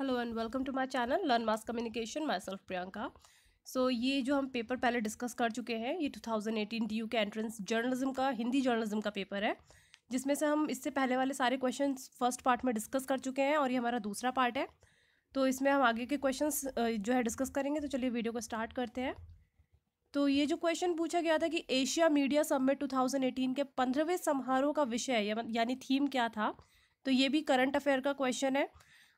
hello and welcome to my channel learn mass communication myself Priyanka so ये जो हम paper पहले discuss कर चुके हैं ये 2018 डीयू के एंट्रेंस जर्नलिज्म का हिंदी जर्नलिज्म का पेपर है जिसमें से हम इससे पहले वाले सारे क्वेश्चन फर्स्ट पार्ट में डिस्कस कर चुके हैं और ये हमारा दूसरा पार्ट है तो इसमें हम आगे के क्वेश्चन जो है डिस्कस करेंगे तो चलिए वीडियो को स्टार्ट करते हैं तो ये जो क्वेश्चन पूछा गया था कि एशिया मीडिया समिट टू के पंद्रहवें समारोह का विषय यानी थीम क्या था तो ये भी करंट अफेयर का क्वेश्चन है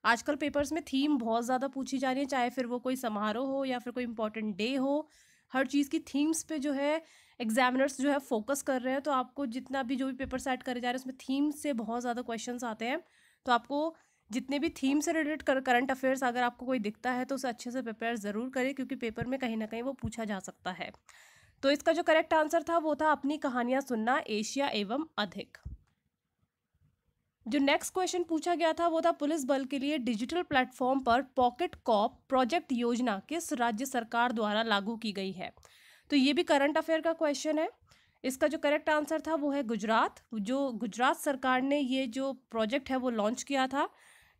आजकल पेपर्स में थीम बहुत ज़्यादा पूछी जा रही है चाहे फिर वो कोई समारोह हो या फिर कोई इंपॉर्टेंट डे हो हर चीज़ की थीम्स पे जो है एग्जामिनर्स जो है फोकस कर रहे हैं तो आपको जितना भी जो भी पेपर सेट करे जा रहे हैं उसमें थीम्स से बहुत ज़्यादा क्वेश्चन आते हैं तो आपको जितने भी थीम से रिलेटेड कर करंट अफेयर्स अगर आपको कोई दिखता है तो उसे अच्छे से प्रिपेयर ज़रूर करें क्योंकि पेपर में कहीं ना कहीं वो पूछा जा सकता है तो इसका जो करेक्ट आंसर था वो था अपनी कहानियाँ सुनना एशिया एवं अधिक जो नेक्स्ट क्वेश्चन पूछा गया था वो था पुलिस बल के लिए डिजिटल प्लेटफॉर्म पर पॉकेट कॉप प्रोजेक्ट योजना किस राज्य सरकार द्वारा लागू की गई है तो ये भी करंट अफेयर का क्वेश्चन है इसका जो करेक्ट आंसर था वो है गुजरात जो गुजरात सरकार ने ये जो प्रोजेक्ट है वो लॉन्च किया था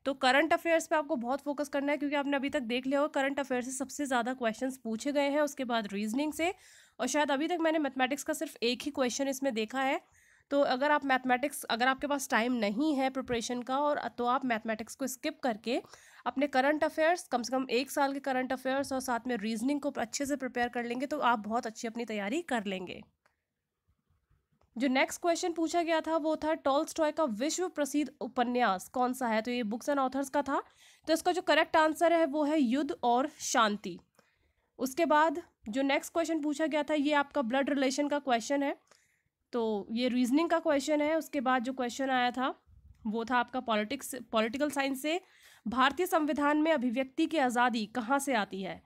तो करंट अफेयर्स पे आपको बहुत फोकस करना है क्योंकि आपने अभी तक देख लिया होगा करंट अफेयर्स से सबसे ज़्यादा क्वेश्चंस पूछे गए हैं उसके बाद रीजनिंग से और शायद अभी तक मैंने मैथमेटिक्स का सिर्फ एक ही क्वेश्चन इसमें देखा है तो अगर आप मैथमेटिक्स अगर आपके पास टाइम नहीं है प्रिपरेशन का और तो आप मैथमेटिक्स को स्किप करके अपने करंट अफेयर्स कम से कम एक साल के करंट अफेयर्स और साथ में रीजनिंग को अच्छे से प्रिपेयर कर लेंगे तो आप बहुत अच्छी अपनी तैयारी कर लेंगे जो नेक्स्ट क्वेश्चन पूछा गया था वो था टोल का विश्व प्रसिद्ध उपन्यास कौन सा है तो ये बुक्स एंड ऑथर्स का था तो इसका जो करेक्ट आंसर है वो है युद्ध और शांति उसके बाद जो नेक्स्ट क्वेश्चन पूछा गया था ये आपका ब्लड रिलेशन का क्वेश्चन है तो ये रीजनिंग का क्वेश्चन है उसके बाद जो क्वेश्चन आया था वो था आपका पॉलिटिक्स पॉलिटिकल साइंस से भारतीय संविधान में अभिव्यक्ति की आज़ादी कहाँ से आती है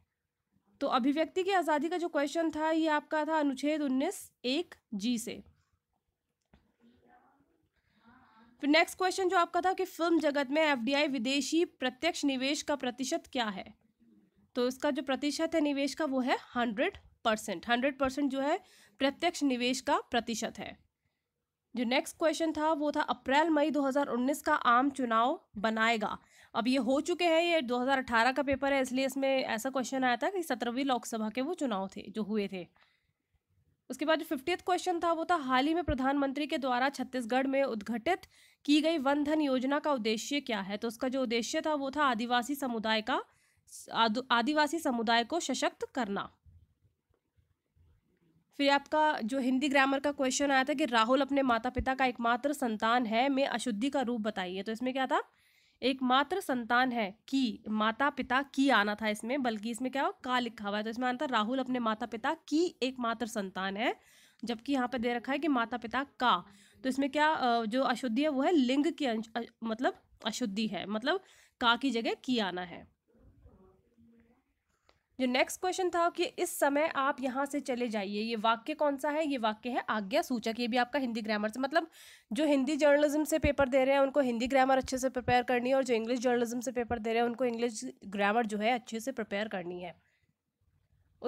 तो अभिव्यक्ति की आज़ादी का जो क्वेश्चन था ये आपका था अनुच्छेद उन्नीस एक जी से फिर नेक्स्ट क्वेश्चन जो आपका था कि फिल्म जगत में एफडीआई विदेशी प्रत्यक्ष निवेश का प्रतिशत क्या है तो इसका जो प्रतिशत है निवेश का वो है हंड्रेड परसेंट हंड्रेड परसेंट जो है प्रत्यक्ष निवेश का प्रतिशत है जो नेक्स्ट क्वेश्चन था वो था अप्रैल मई 2019 का आम चुनाव बनाएगा अब ये हो चुके हैं ये 2018 का पेपर है इसलिए इसमें ऐसा क्वेश्चन आया था कि सत्रहवीं लोकसभा के वो चुनाव थे जो हुए थे उसके बाद जो फिफ्टी क्वेश्चन था वो था हाल ही में प्रधानमंत्री के द्वारा छत्तीसगढ़ में उद्घटित की गई वन धन योजना का उद्देश्य क्या है तो उसका जो उद्देश्य था वो था आदिवासी समुदाय का आदिवासी समुदाय को सशक्त करना फिर आपका जो हिंदी ग्रामर का क्वेश्चन आया था कि राहुल अपने माता पिता का एकमात्र संतान है में अशुद्धि का रूप बताइए तो इसमें क्या था एकमात्र संतान है की माता पिता की आना था इसमें बल्कि इसमें क्या हो का लिखा हुआ है तो इसमें आना था राहुल अपने माता पिता की एकमात्र संतान है जबकि यहाँ पे दे रखा है कि माता पिता का तो इसमें क्या जो अशुद्धि है वो है लिंग की मतलब अशुद्धि है मतलब का की जगह की आना है जो नेक्स्ट क्वेश्चन था कि इस समय आप यहाँ से चले जाइए ये वाक्य कौन सा है ये वाक्य है आज्ञा सूचक ये भी आपका हिंदी ग्रामर से मतलब जो हिंदी जर्नलिज्म से पेपर दे रहे हैं उनको हिंदी ग्रामर अच्छे से प्रिपेयर करनी है और जो इंग्लिश जर्नलिज्म से पेपर दे रहे हैं उनको इंग्लिश ग्रामर जो है अच्छे से प्रिपेयर करनी है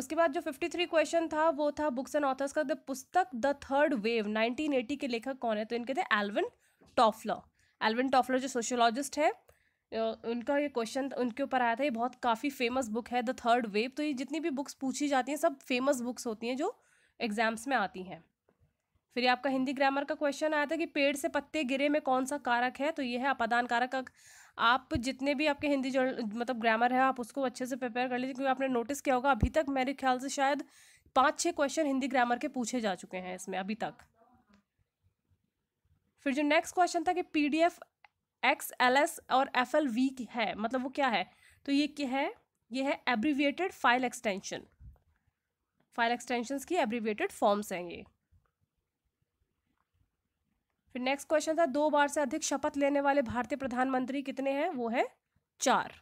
उसके बाद जो थ्री क्वेश्चन था वो था बुक्स एंड ऑथर्स का द पुस्तक द थर्ड वेव एटी के लेखक कौन है तो इनके थे एल्विन टॉफलर एल्विन टॉफलर जो सोशोलॉजिस्ट है उनका ये क्वेश्चन उनके ऊपर आया था ये बहुत काफ़ी फेमस बुक है द थर्ड वेव तो ये जितनी भी बुक्स पूछी जाती हैं सब फेमस बुक्स होती हैं जो एग्जाम्स में आती हैं फिर ये आपका हिंदी ग्रामर का क्वेश्चन आया था कि पेड़ से पत्ते गिरे में कौन सा कारक है तो ये है अपादान कारक का आप जितने भी आपके हिंदी मतलब ग्रामर है आप उसको अच्छे से प्रिपेयर कर लीजिए क्योंकि आपने नोटिस किया होगा अभी तक मेरे ख्याल से शायद पाँच छः क्वेश्चन हिंदी ग्रामर के पूछे जा चुके हैं इसमें अभी तक फिर जो नेक्स्ट क्वेश्चन था कि पीडीएफ एक्स एल एस और एफ एल वी है मतलब वो क्या है तो ये क्या है ये है abbreviated file extension file extension की एब्रीविएटेड फॉर्म्स हैं ये फिर नेक्स्ट क्वेश्चन था दो बार से अधिक शपथ लेने वाले भारतीय प्रधानमंत्री कितने हैं वो है चार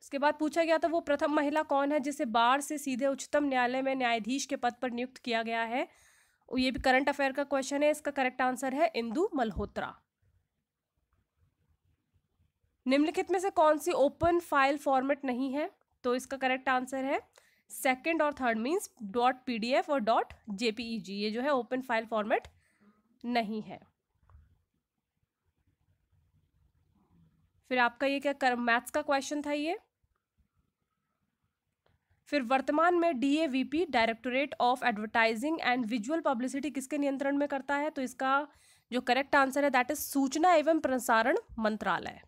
इसके बाद पूछा गया था वो प्रथम महिला कौन है जिसे बार से सीधे उच्चतम न्यायालय में न्यायाधीश के पद पर नियुक्त किया गया है ये भी करंट अफेयर का क्वेश्चन है इसका करेक्ट आंसर है इंदु मल्होत्रा निम्नलिखित में से कौन सी ओपन फाइल फॉर्मेट नहीं है तो इसका करेक्ट आंसर है सेकंड और थर्ड मीन्स डॉट पीडीएफ और डॉट जेपीईजी ये जो है ओपन फाइल फॉर्मेट नहीं है फिर आपका ये क्या कर मैथ्स का क्वेश्चन था ये फिर वर्तमान में the directorate of advertising and visual publicity किसके नियंत्रण में करता है तो इसका जो करेक्ट आंसर है दैट इज सूचना एवं प्रसारण मंत्रालय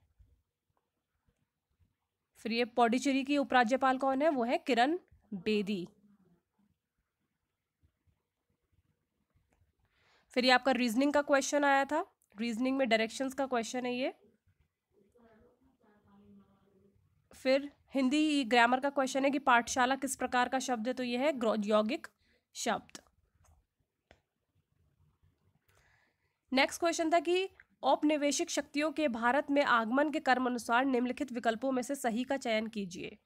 फिर ये पौडीचेरी की उपराज्यपाल कौन है वो है किरण बेदी फिर ये आपका रीजनिंग का क्वेश्चन आया था रीजनिंग में डायरेक्शंस का क्वेश्चन है ये फिर हिंदी ग्रामर का क्वेश्चन है कि पाठशाला किस प्रकार का शब्द है तो यह है यौगिक शब्द नेक्स्ट क्वेश्चन था कि औपनिवेशिक शक्तियों के भारत में आगमन के कर्म अनुसार निम्नलिखित विकल्पों में से सही का चयन कीजिए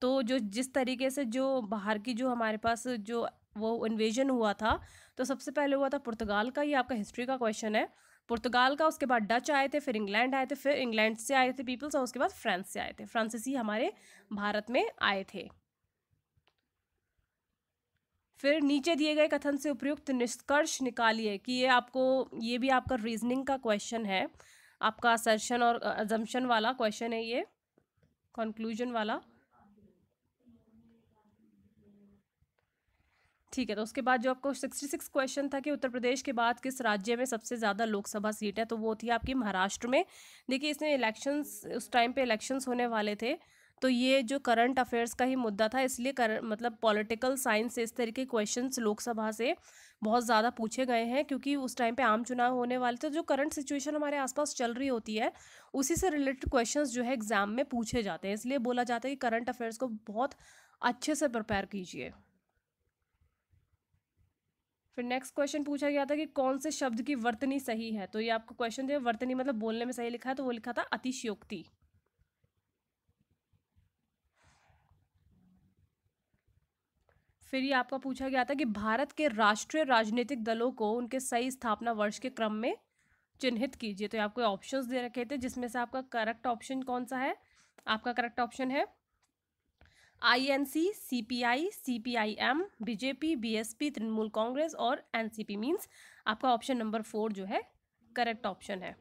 तो जो जिस तरीके से जो बाहर की जो हमारे पास जो वो इन्वेजन हुआ था तो सबसे पहले हुआ था पुर्तगाल का ये आपका हिस्ट्री का क्वेश्चन है पुर्तगाल का उसके बाद डच आए थे फिर इंग्लैंड आए थे फिर इंग्लैंड से आए थे पीपल्स और उसके बाद फ्रांस से आए थे फ्रांसीसी हमारे भारत में आए थे फिर नीचे दिए गए कथन से उपयुक्त निष्कर्ष निकालिए कि ये आपको ये भी आपका रीजनिंग का क्वेश्चन है आपका असर्शन और अजम्पन वाला क्वेश्चन है ये कंक्लूजन वाला ठीक है तो उसके बाद जो आपको 66 क्वेश्चन था कि उत्तर प्रदेश के बाद किस राज्य में सबसे ज़्यादा लोकसभा सीट है तो वो थी आपकी महाराष्ट्र में देखिए इसमें इलेक्शंस उस टाइम पे इलेक्शंस होने वाले थे तो ये जो करंट अफेयर्स का ही मुद्दा था इसलिए कर मतलब पॉलिटिकल साइंस से इस तरीके के लोकसभा से बहुत ज़्यादा पूछे गए हैं क्योंकि उस टाइम पे आम चुनाव होने वाले थे जो करंट सिचुएशन हमारे आसपास चल रही होती है उसी से रिलेटेड क्वेश्चंस जो है एग्ज़ाम में पूछे जाते हैं इसलिए बोला जाता है कि करंट अफेयर्स को बहुत अच्छे से प्रिपेयर कीजिए फिर नेक्स्ट क्वेश्चन पूछा गया था कि कौन से शब्द की वर्तनी सही है तो ये आपको क्वेश्चन दिया वर्तनी मतलब बोलने में सही लिखा है तो वो लिखा था अतिशयोक्ति फिर ये आपका पूछा गया था कि भारत के राष्ट्रीय राजनीतिक दलों को उनके सही स्थापना वर्ष के क्रम में चिन्हित कीजिए तो आपको ऑप्शंस दे रखे थे जिसमें से आपका करेक्ट ऑप्शन कौन सा है आपका करेक्ट ऑप्शन है INC CPI CPIM BJP BSP Trinamool Congress और एनसीपी मींस आपका ऑप्शन नंबर फोर जो है करेक्ट ऑप्शन है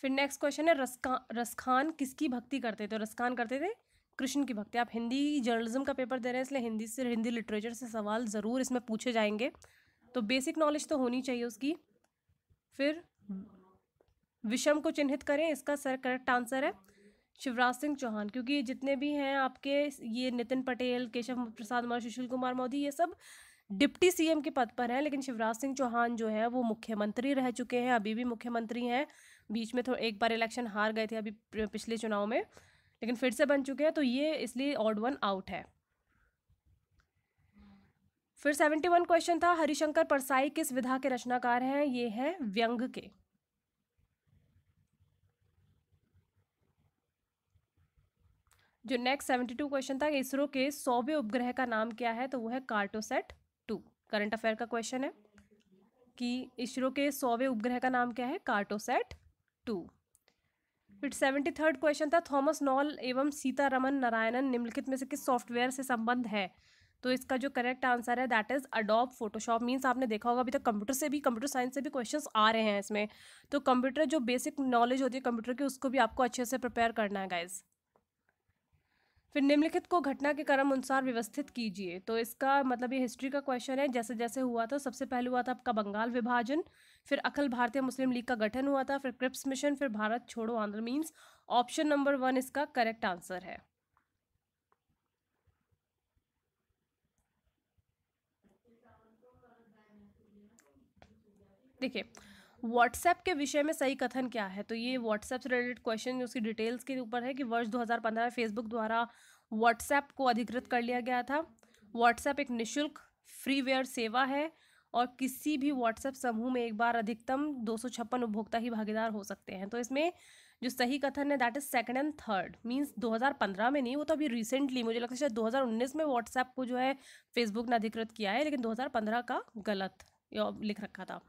फिर नेक्स्ट क्वेश्चन है रसखा रसखान किसकी भक्ति करते थे रसखान करते थे कृष्ण की भक्ति आप हिंदी जर्नलिज्म का पेपर दे रहे हैं इसलिए हिंदी से हिंदी लिटरेचर से सवाल ज़रूर इसमें पूछे जाएंगे तो बेसिक नॉलेज तो होनी चाहिए उसकी फिर विषम को चिन्हित करें इसका सर करेक्ट आंसर है शिवराज सिंह चौहान क्योंकि जितने भी हैं आपके ये नितिन पटेल केशव प्रसाद मौर्य सुशील कुमार मोदी ये सब डिप्टी सीएम के पद पर हैं लेकिन शिवराज सिंह चौहान जो है वो मुख्यमंत्री रह चुके हैं अभी भी मुख्यमंत्री हैं बीच में थोड़ा एक बार इलेक्शन हार गए थे अभी पिछले चुनाव में लेकिन फिर से बन चुके हैं तो ये इसलिए ऑड वन आउट है फिर सेवेंटी वन क्वेश्चन था हरिशंकर परसाई किस विधा के रचनाकार हैं ये हैं व्यंग के जो नेक्स्ट सेवेंटी टू क्वेश्चन था इसरो के सौवे उपग्रह का नाम क्या है तो वो है कार्टोसेट टू करंट अफेयर का क्वेश्चन है कि इसरो के सौवे उपग्रह का नाम क्या है कार्टोसेट टू फिर सेवेंटी थर्ड क्वेश्चन था थॉमस नॉल एवं सीतारमन नारायणन निम्नलिखित में से किस सॉफ्टवेयर से संबंध है तो इसका जो करेक्ट आंसर है that is Adobe Photoshop means आपने देखा होगा अभी तक कंप्यूटर से भी कंप्यूटर साइंस से भी क्वेश्चंस आ रहे हैं इसमें तो कंप्यूटर जो बेसिक नॉलेज होती है कंप्यूटर की उसको भी आपको अच्छे से प्रिपेयर करना है गाइज़ फिर निम्नलिखित को घटना के क्रम अनुसार व्यवस्थित कीजिए तो इसका मतलब ये हिस्ट्री का क्वेश्चन है जैसे जैसे हुआ था सबसे पहले हुआ था आपका बंगाल विभाजन फिर अखिल भारतीय मुस्लिम लीग का गठन हुआ था फिर क्रिप्स मिशन फिर भारत छोड़ो Andhra means option number one इसका करेक्ट आंसर है देखिए व्हाट्सएप के विषय में सही कथन क्या है तो ये व्हाट्सएप से रिलेटेड क्वेश्चन उसकी डिटेल्स के ऊपर है कि वर्ष 2015 में फेसबुक द्वारा व्हाट्सएप को अधिकृत कर लिया गया था व्हाट्सएप एक निःशुल्क फ्रीवेयर सेवा है और किसी भी व्हाट्सएप समूह में एक बार अधिकतम दो उपभोक्ता ही भागीदार हो सकते हैं तो इसमें जो सही कथन है that is second and third means 2015 में नहीं वो तो अभी रिसेंटली मुझे लगता है शायद 2019 में व्हाट्सएप को जो है फेसबुक ने अधिकृत किया है लेकिन 2015 का गलत लिख रखा था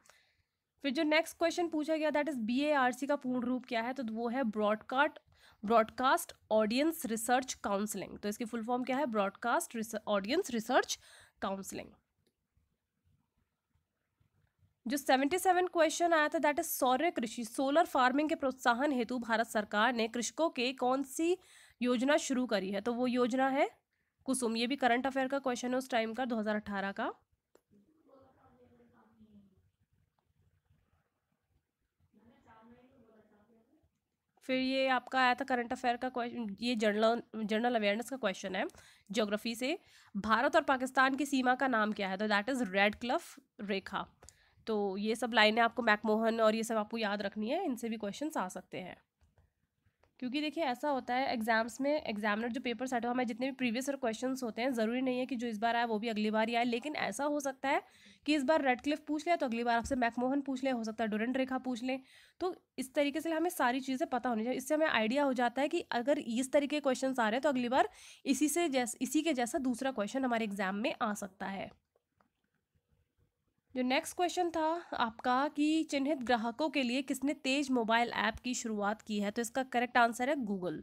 फिर जो नेक्स्ट क्वेश्चन पूछा गया that is B A R C का पूर्ण रूप क्या है तो वो है broadcast broadcast audience research counselling तो इसकी फुल फॉर्म क्या है ब्रॉडकास्ट ऑडियंस रिसर्च काउंसलिंग जो 77 क्वेश्चन आया था दैट इज सौर्य कृषि सोलर फार्मिंग के प्रोत्साहन हेतु भारत सरकार ने कृषकों के कौन सी योजना शुरू करी है तो वो योजना है कुसुम ये भी करंट अफेयर का क्वेश्चन है उस टाइम का 2018 का फिर ये आपका आया था करंट अफेयर का क्वेश्चन ये जनरल जनरल अवेयरनेस का क्वेश्चन है ज्योग्राफी से भारत और पाकिस्तान की सीमा का नाम क्या है तो दैट इज़ रेड क्लफ रेखा तो ये सब लाइनें आपको मैकमोहन और ये सब आपको याद रखनी है इनसे भी क्वेश्चन आ सकते हैं क्योंकि देखिए ऐसा होता है एग्जाम्स में एग्जामिनर जो पेपर सेट हमें जितने भी प्रीवियस और क्वेश्चन होते हैं ज़रूरी नहीं है कि जो इस बार आए वो भी अगली बार ही आए लेकिन ऐसा हो सकता है कि इस बार रेड क्लिफ पूछ लिया तो अगली बार आपसे मैकमोहन पूछ लें हो सकता है डोरेंट रेखा पूछ लें तो इस तरीके से हमें सारी चीज़ें पता होनी चाहिए इससे हमें आइडिया हो जाता है कि अगर इस तरीके के क्वेश्चन आ रहे हैं तो अगली बार इसी से जैस इसी के जैसा दूसरा क्वेश्चन हमारे एग्जाम में आ सकता है जो नेक्स्ट क्वेश्चन था आपका कि चिन्हित ग्राहकों के लिए किसने तेज मोबाइल ऐप की शुरुआत की है तो इसका करेक्ट आंसर है गूगल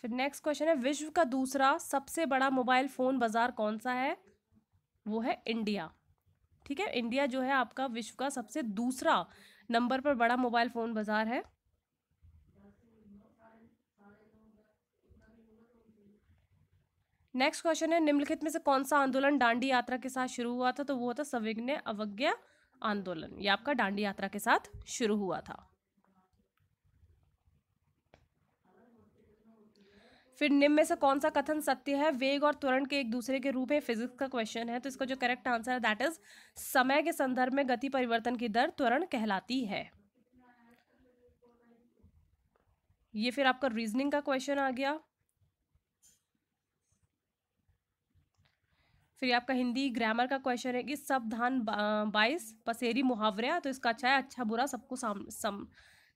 फिर नेक्स्ट क्वेश्चन है विश्व का दूसरा सबसे बड़ा मोबाइल फ़ोन बाज़ार कौन सा है वो है इंडिया ठीक है इंडिया जो है आपका विश्व का सबसे दूसरा नंबर पर बड़ा मोबाइल फ़ोन बाज़ार है नेक्स्ट क्वेश्चन है निम्नलिखित में से कौन सा आंदोलन डांडी यात्रा के साथ शुरू हुआ था तो वो था सविघ्न अवज्ञा आंदोलन ये आपका डांडी यात्रा के साथ शुरू हुआ था फिर निम्न में से कौन सा कथन सत्य है वेग और त्वरण के एक दूसरे के रूप में फिजिक्स का क्वेश्चन है तो इसका जो करेक्ट आंसर है दैट इज समय के संदर्भ में गति परिवर्तन की दर त्वरण कहलाती है ये फिर आपका रीजनिंग का क्वेश्चन आ गया फिर आपका हिंदी ग्रामर का क्वेश्चन है कि धान बाईस पसेरी मुहावरा तो इसका अच्छा है अच्छा बुरा सबको सम,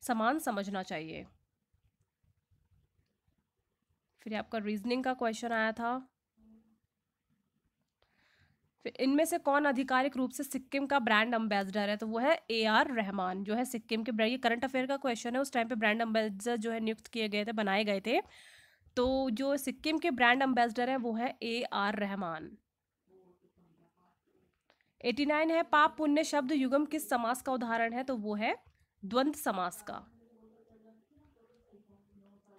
समान समझना चाहिए फिर आपका रीजनिंग का क्वेश्चन आया था फिर इनमें से कौन आधिकारिक रूप से सिक्किम का ब्रांड एम्बेसडर है तो वो है ए आर रहमान जो है सिक्किम के ये करंट अफेयर का क्वेश्चन है उस टाइम पे ब्रांड एम्बेसडर जो है नियुक्त किए गए थे बनाए गए थे तो जो सिक्किम के ब्रांड एम्बेसडर हैं वो है A R Rahman eighty nine है पाप पुण्य शब्द युगम किस समास का उदाहरण है तो वो है द्वंद समास का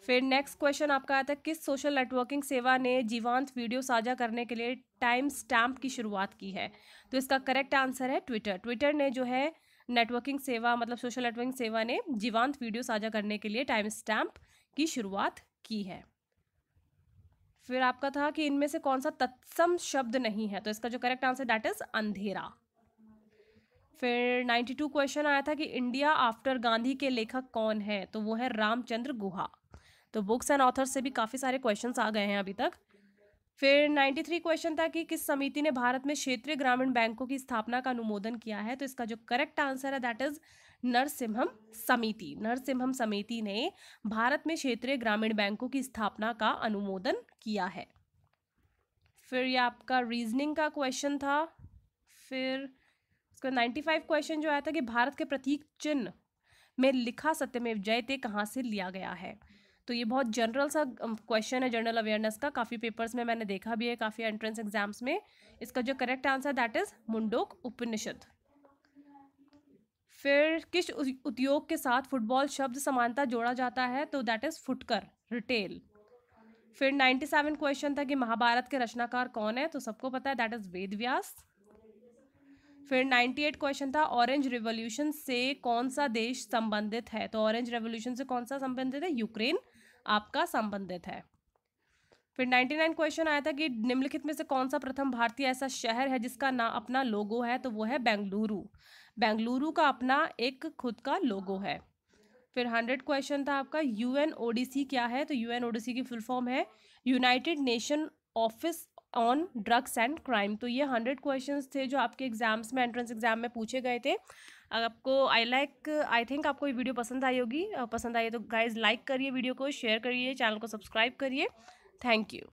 फिर नेक्स्ट क्वेश्चन आपका आता है किस सोशल नेटवर्किंग सेवा ने जीवांत वीडियो साझा करने के लिए टाइम स्टैम्प की शुरुआत की है तो इसका करेक्ट आंसर है ट्विटर ट्विटर ने जो है नेटवर्किंग सेवा मतलब सोशल नेटवर्किंग सेवा ने जीवांत वीडियो साझा करने के लिए टाइम स्टैम्प की शुरुआत की है फिर आपका था कि इनमें से कौन सा तत्सम शब्द नहीं है तो इसका जो करेक्ट आंसर दैट इज अंधेरा फिर 92 क्वेश्चन आया था कि इंडिया आफ्टर गांधी के लेखक कौन है तो वो है रामचंद्र गुहा तो बुक्स एंड ऑथर्स से भी काफ़ी सारे क्वेश्चंस आ गए हैं अभी तक फिर 93 क्वेश्चन था कि किस समिति ने भारत में क्षेत्रीय ग्रामीण बैंकों की स्थापना का अनुमोदन किया है तो इसका जो करेक्ट आंसर है दैट इज नरसिम्हम समिति नरसिम्हम समिति ने भारत में क्षेत्रीय ग्रामीण बैंकों की स्थापना का अनुमोदन किया है फिर ये आपका रीजनिंग का क्वेश्चन था फिर उसका फाइव क्वेश्चन जो आया था कि भारत के प्रतीक चिन्ह में लिखा सत्यमेव जयते कहाँ से लिया गया है तो ये बहुत जनरल सा क्वेश्चन um, है जनरल अवेयरनेस का काफ़ी पेपर्स में मैंने देखा भी है काफ़ी एंट्रेंस एग्जाम्स में इसका जो correct answer that is Mundaka Upanishad फिर किस उद्योग के साथ फुटबॉल शब्द समानता जोड़ा जाता है तो दैट इज़ फुटकर रिटेल फिर नाइन्टी सेवन क्वेश्चन था कि महाभारत के रचनाकार कौन है तो सबको पता है दैट इज़ वेद व्यास फिर नाइन्टी एट क्वेश्चन था ऑरेंज रिवोल्यूशन से कौन सा देश संबंधित है तो ऑरेंज रेवोल्यूशन से कौन सा संबंधित है यूक्रेन आपका संबंधित है फिर 99 क्वेश्चन आया था कि निम्नलिखित में से कौन सा प्रथम भारतीय ऐसा शहर है जिसका ना अपना लोगो है तो वो है बेंगलुरु बेंगलुरु का अपना एक खुद का लोगो है फिर हंड्रेड क्वेश्चन था आपका यू एन ओडीसी क्या है तो यू एन ओडीसी की फुल फॉर्म है united nation office on drugs and crime तो ये हंड्रेड क्वेश्चंस थे जो आपके एग्जाम्स में एंट्रेंस एग्जाम में पूछे गए थे आपको आई लाइक आई थिंक आपको ये वीडियो पसंद आई होगी पसंद आई तो गाइज लाइक करिए वीडियो को शेयर करिए चैनल को सब्सक्राइब करिए थैंक यू